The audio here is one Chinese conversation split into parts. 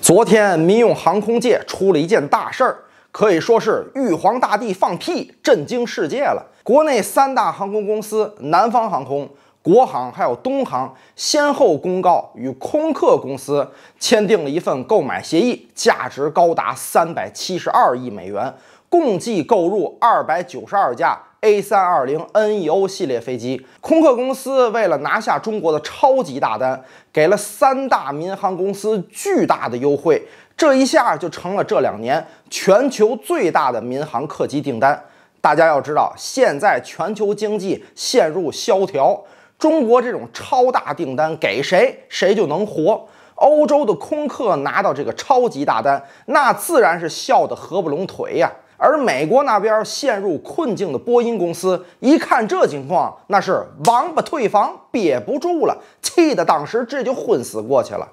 昨天，民用航空界出了一件大事儿，可以说是玉皇大帝放屁，震惊世界了。国内三大航空公司南方航空、国航还有东航，先后公告与空客公司签订了一份购买协议，价值高达三百七十二亿美元，共计购入二百九十二架。A320neo 系列飞机，空客公司为了拿下中国的超级大单，给了三大民航公司巨大的优惠，这一下就成了这两年全球最大的民航客机订单。大家要知道，现在全球经济陷入萧条，中国这种超大订单给谁，谁就能活。欧洲的空客拿到这个超级大单，那自然是笑得合不拢腿呀。而美国那边陷入困境的波音公司，一看这情况，那是王八退房憋不住了，气得当时这就昏死过去了。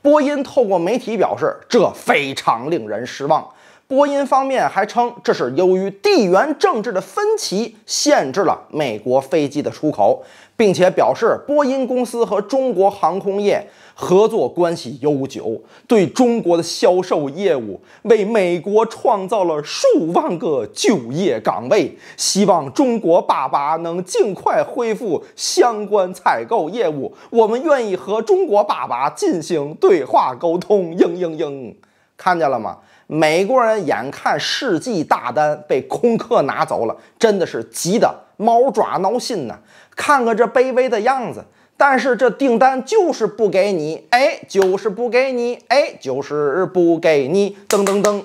波音透过媒体表示，这非常令人失望。波音方面还称，这是由于地缘政治的分歧限制了美国飞机的出口，并且表示波音公司和中国航空业。合作关系悠久，对中国的销售业务为美国创造了数万个就业岗位。希望中国爸爸能尽快恢复相关采购业务，我们愿意和中国爸爸进行对话沟通。嘤嘤嘤，看见了吗？美国人眼看世纪大单被空客拿走了，真的是急得猫爪挠心呐！看看这卑微的样子。但是这订单就是不给你，哎，就是不给你，哎，就是不给你，噔噔噔。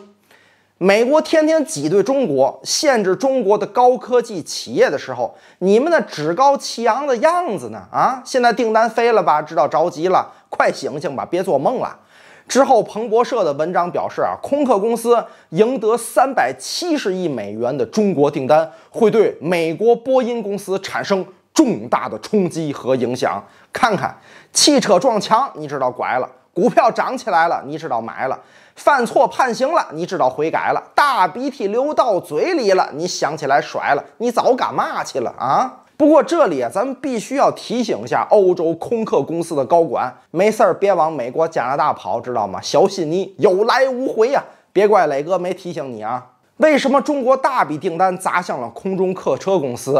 美国天天挤兑中国，限制中国的高科技企业的时候，你们那趾高气扬的样子呢？啊，现在订单飞了吧？知道着急了，快醒醒吧，别做梦了。之后，彭博社的文章表示啊，空客公司赢得三百七十亿美元的中国订单，会对美国波音公司产生。重大的冲击和影响。看看汽车撞墙，你知道拐了；股票涨起来了，你知道买了；犯错判刑了，你知道悔改了；大鼻涕流到嘴里了，你想起来甩了。你早干嘛去了啊？不过这里啊，咱们必须要提醒一下欧洲空客公司的高管：没事儿别往美国、加拿大跑，知道吗？小心你有来无回呀！别怪磊哥没提醒你啊！为什么中国大笔订单砸向了空中客车公司？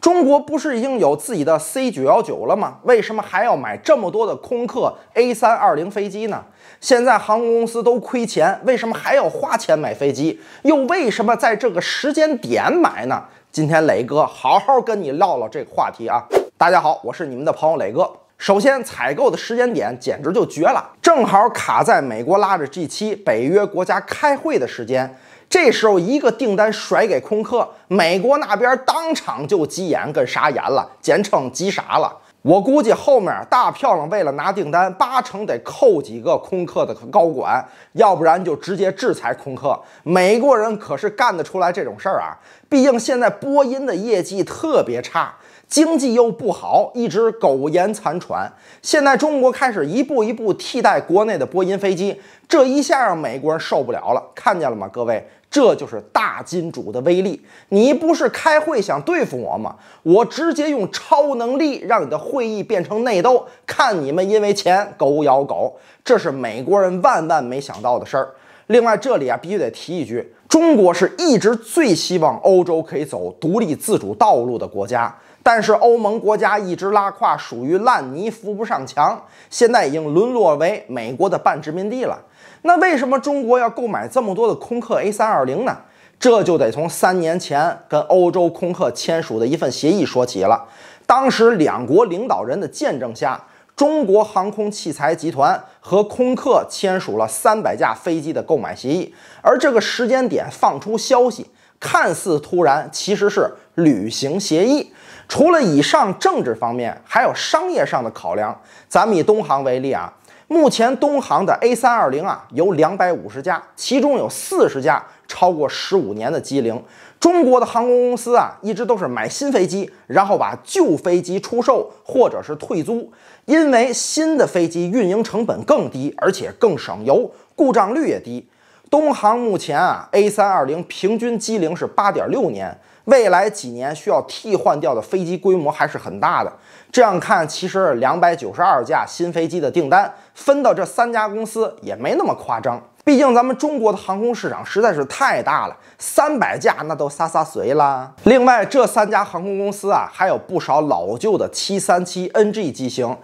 中国不是已经有自己的 C 九幺九了吗？为什么还要买这么多的空客 A 三二零飞机呢？现在航空公司都亏钱，为什么还要花钱买飞机？又为什么在这个时间点买呢？今天磊哥好好跟你唠唠这个话题啊！大家好，我是你们的朋友磊哥。首先，采购的时间点简直就绝了，正好卡在美国拉着 G 七北约国家开会的时间。这时候，一个订单甩给空客，美国那边当场就急眼跟傻眼了，简称急傻了。我估计后面大漂亮为了拿订单，八成得扣几个空客的高管，要不然就直接制裁空客。美国人可是干得出来这种事儿啊！毕竟现在波音的业绩特别差。经济又不好，一直苟延残喘。现在中国开始一步一步替代国内的波音飞机，这一下让美国人受不了了。看见了吗，各位，这就是大金主的威力。你不是开会想对付我吗？我直接用超能力让你的会议变成内斗，看你们因为钱狗咬狗。这是美国人万万没想到的事儿。另外，这里啊必须得提一句，中国是一直最希望欧洲可以走独立自主道路的国家。但是欧盟国家一直拉胯，属于烂泥扶不上墙，现在已经沦落为美国的半殖民地了。那为什么中国要购买这么多的空客 A320 呢？这就得从三年前跟欧洲空客签署的一份协议说起了。当时两国领导人的见证下，中国航空器材集团和空客签署了三百架飞机的购买协议，而这个时间点放出消息。看似突然，其实是履行协议。除了以上政治方面，还有商业上的考量。咱们以东航为例啊，目前东航的 A320 啊有两百五十架，其中有四十架超过十五年的机龄。中国的航空公司啊，一直都是买新飞机，然后把旧飞机出售或者是退租，因为新的飞机运营成本更低，而且更省油，故障率也低。东航目前啊，A320 平均机龄是八点六年，未来几年需要替换掉的飞机规模还是很大的。这样看，其实两百九十二架新飞机的订单分到这三家公司也没那么夸张。毕竟咱们中国的航空市场实在是太大了，三百架那都撒撒随啦。另外，这三家航空公司啊，还有不少老旧的 737NG 机型，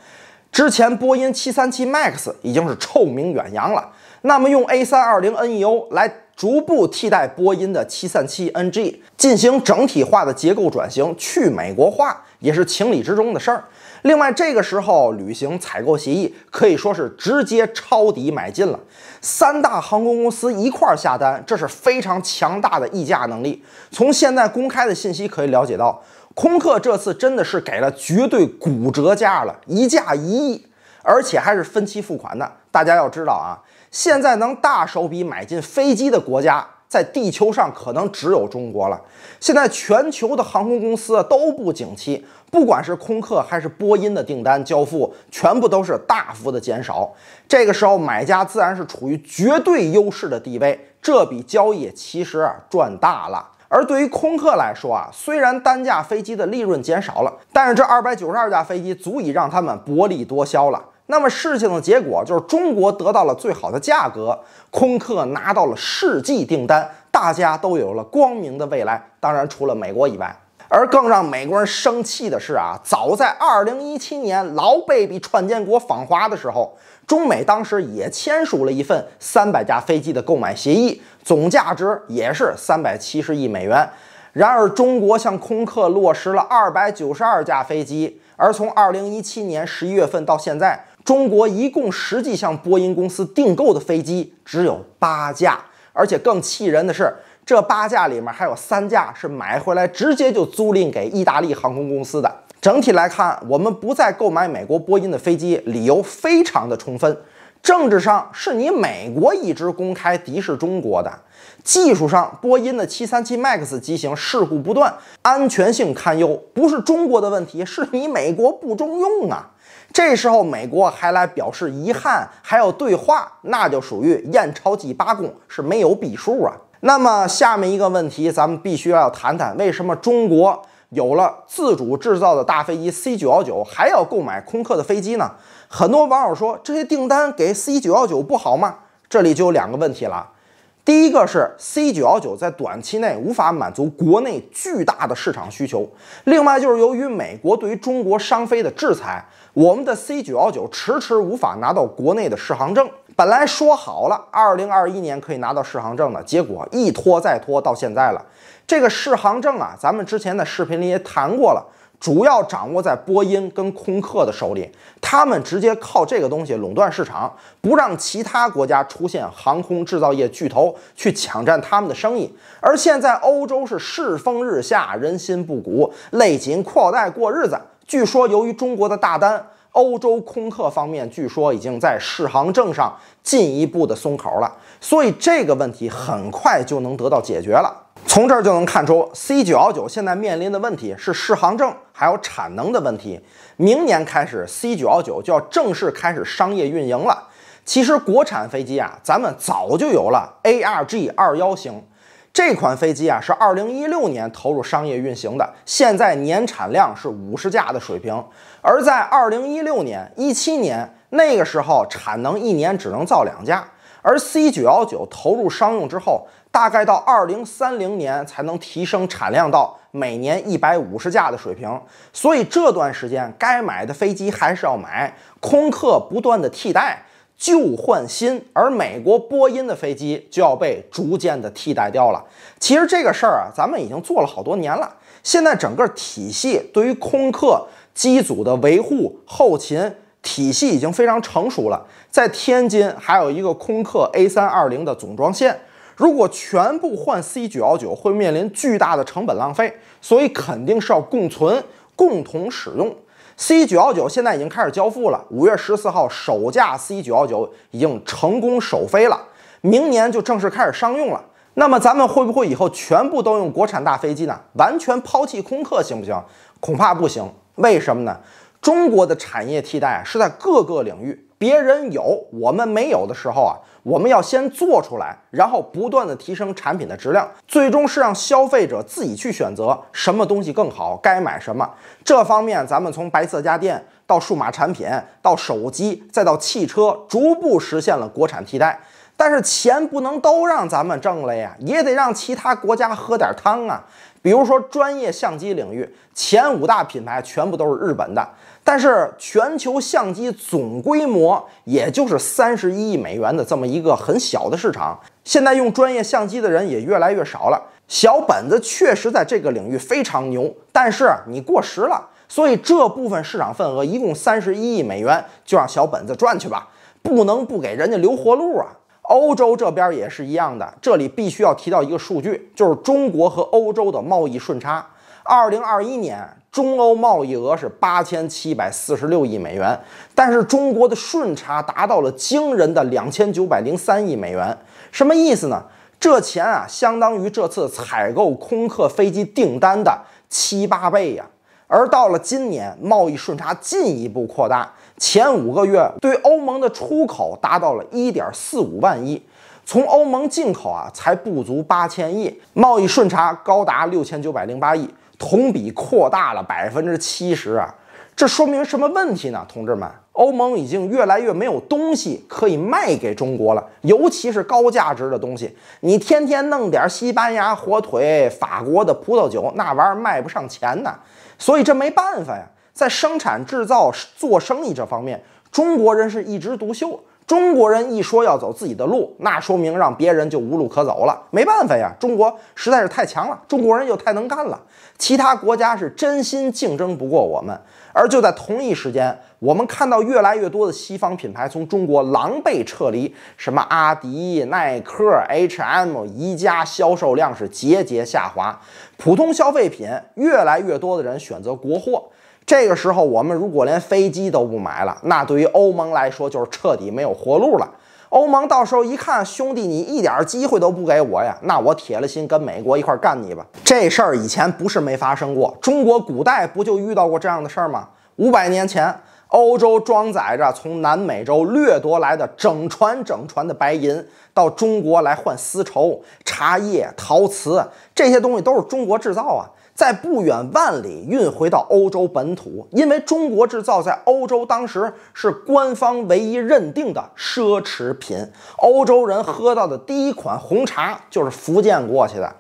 之前波音 737MAX 已经是臭名远扬了。那么用 A 三二零 neo 来逐步替代波音的七三七 ng，进行整体化的结构转型，去美国化也是情理之中的事儿。另外，这个时候履行采购协议可以说是直接抄底买进了。三大航空公司一块儿下单，这是非常强大的溢价能力。从现在公开的信息可以了解到，空客这次真的是给了绝对骨折价了，一架一亿，而且还是分期付款的。大家要知道啊，现在能大手笔买进飞机的国家，在地球上可能只有中国了。现在全球的航空公司都不景气，不管是空客还是波音的订单交付，全部都是大幅的减少。这个时候，买家自然是处于绝对优势的地位，这笔交易其实赚大了。而对于空客来说啊，虽然单架飞机的利润减少了，但是这二百九十二架飞机足以让他们薄利多销了。那么事情的结果就是，中国得到了最好的价格，空客拿到了世纪订单，大家都有了光明的未来。当然，除了美国以外，而更让美国人生气的是啊，早在二零一七年，老贝比创建国访华的时候，中美当时也签署了一份三百架飞机的购买协议，总价值也是三百七十亿美元。然而，中国向空客落实了二百九十二架飞机，而从二零一七年十一月份到现在。中国一共实际向波音公司订购的飞机只有八架，而且更气人的是，这八架里面还有三架是买回来直接就租赁给意大利航空公司的。整体来看，我们不再购买美国波音的飞机，理由非常的充分。政治上是你美国一直公开敌视中国的；技术上，波音的737 MAX 机型事故不断，安全性堪忧，不是中国的问题，是你美国不中用啊！这时候美国还来表示遗憾，还要对话，那就属于验钞机，八公是没有避数啊。那么下面一个问题，咱们必须要谈谈，为什么中国有了自主制造的大飞机 C 九幺九，还要购买空客的飞机呢？很多网友说，这些订单给 C 九幺九不好吗？这里就有两个问题了。第一个是 C 九幺九在短期内无法满足国内巨大的市场需求。另外，就是由于美国对于中国商飞的制裁，我们的 C 九幺九迟迟无法拿到国内的适航证。本来说好了，二零二一年可以拿到适航证的，结果一拖再拖，到现在了。这个适航证啊，咱们之前的视频里也谈过了。主要掌握在波音跟空客的手里，他们直接靠这个东西垄断市场，不让其他国家出现航空制造业巨头去抢占他们的生意。而现在欧洲是世风日下，人心不古，勒紧裤带过日子。据说由于中国的大单，欧洲空客方面据说已经在适航证上进一步的松口了，所以这个问题很快就能得到解决了。从这儿就能看出，C 九幺九现在面临的问题是适航证还有产能的问题。明年开始，C 九幺九就要正式开始商业运营了。其实，国产飞机啊，咱们早就有了 a r g 二幺型，这款飞机啊是二零一六年投入商业运行的，现在年产量是五十架的水平。而在二零一六年、一七年那个时候，产能一年只能造两架，而 C 九幺九投入商用之后。大概到二零三零年才能提升产量到每年一百五十架的水平，所以这段时间该买的飞机还是要买。空客不断的替代旧换新，而美国波音的飞机就要被逐渐的替代掉了。其实这个事儿啊，咱们已经做了好多年了。现在整个体系对于空客机组的维护后勤体系已经非常成熟了，在天津还有一个空客 A 三二零的总装线。如果全部换 C 九幺九，会面临巨大的成本浪费，所以肯定是要共存、共同使用。C 九幺九现在已经开始交付了，五月十四号首架 C 九幺九已经成功首飞了，明年就正式开始商用了。那么咱们会不会以后全部都用国产大飞机呢？完全抛弃空客行不行？恐怕不行。为什么呢？中国的产业替代是在各个领域。别人有我们没有的时候啊，我们要先做出来，然后不断的提升产品的质量，最终是让消费者自己去选择什么东西更好，该买什么。这方面，咱们从白色家电到数码产品，到手机，再到汽车，逐步实现了国产替代。但是钱不能都让咱们挣了呀，也得让其他国家喝点汤啊。比如说专业相机领域，前五大品牌全部都是日本的，但是全球相机总规模也就是三十一亿美元的这么一个很小的市场，现在用专业相机的人也越来越少了。小本子确实在这个领域非常牛，但是你过时了，所以这部分市场份额一共三十一亿美元，就让小本子赚去吧，不能不给人家留活路啊。欧洲这边也是一样的，这里必须要提到一个数据，就是中国和欧洲的贸易顺差。二零二一年，中欧贸易额是八千七百四十六亿美元，但是中国的顺差达到了惊人的两千九百零三亿美元。什么意思呢？这钱啊，相当于这次采购空客飞机订单的七八倍呀。而到了今年，贸易顺差进一步扩大。前五个月对欧盟的出口达到了一点四五万亿，从欧盟进口啊才不足八千亿，贸易顺差高达六千九百零八亿，同比扩大了百分之七十啊！这说明什么问题呢？同志们，欧盟已经越来越没有东西可以卖给中国了，尤其是高价值的东西。你天天弄点西班牙火腿、法国的葡萄酒，那玩意儿卖不上钱呢，所以这没办法呀。在生产制造、做生意这方面，中国人是一枝独秀。中国人一说要走自己的路，那说明让别人就无路可走了。没办法呀，中国实在是太强了，中国人又太能干了，其他国家是真心竞争不过我们。而就在同一时间，我们看到越来越多的西方品牌从中国狼狈撤离，什么阿迪、耐克、H&M、宜家，销售量是节节下滑。普通消费品，越来越多的人选择国货。这个时候，我们如果连飞机都不买了，那对于欧盟来说就是彻底没有活路了。欧盟到时候一看，兄弟，你一点机会都不给我呀，那我铁了心跟美国一块干你吧。这事儿以前不是没发生过，中国古代不就遇到过这样的事儿吗？五百年前，欧洲装载着从南美洲掠夺来的整船整船的白银，到中国来换丝绸、茶叶、陶瓷，这些东西都是中国制造啊。在不远万里运回到欧洲本土，因为中国制造在欧洲当时是官方唯一认定的奢侈品。欧洲人喝到的第一款红茶就是福建过去的。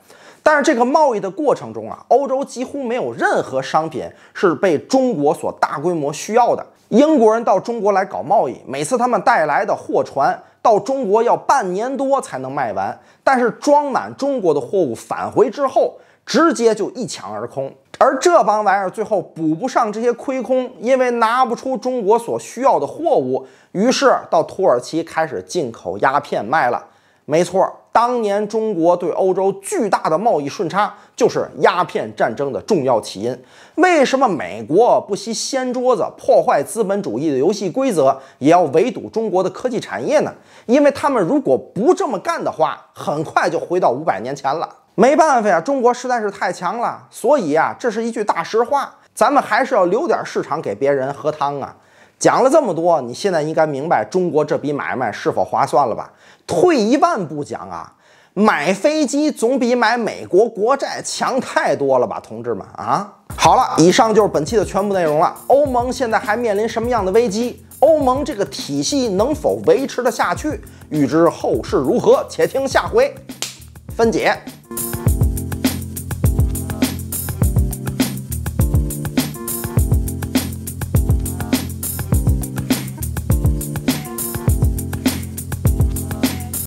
但是这个贸易的过程中啊，欧洲几乎没有任何商品是被中国所大规模需要的。英国人到中国来搞贸易，每次他们带来的货船到中国要半年多才能卖完，但是装满中国的货物返回之后。直接就一抢而空，而这帮玩意儿最后补不上这些亏空，因为拿不出中国所需要的货物，于是到土耳其开始进口鸦片卖了。没错，当年中国对欧洲巨大的贸易顺差，就是鸦片战争的重要起因。为什么美国不惜掀桌子破坏资本主义的游戏规则，也要围堵中国的科技产业呢？因为他们如果不这么干的话，很快就回到五百年前了。没办法呀，中国实在是太强了，所以啊，这是一句大实话。咱们还是要留点市场给别人喝汤啊。讲了这么多，你现在应该明白中国这笔买卖是否划算了吧？退一万步讲啊，买飞机总比买美国国债强太多了吧，同志们啊！好了，以上就是本期的全部内容了。欧盟现在还面临什么样的危机？欧盟这个体系能否维持得下去？预知后事如何，且听下回分解。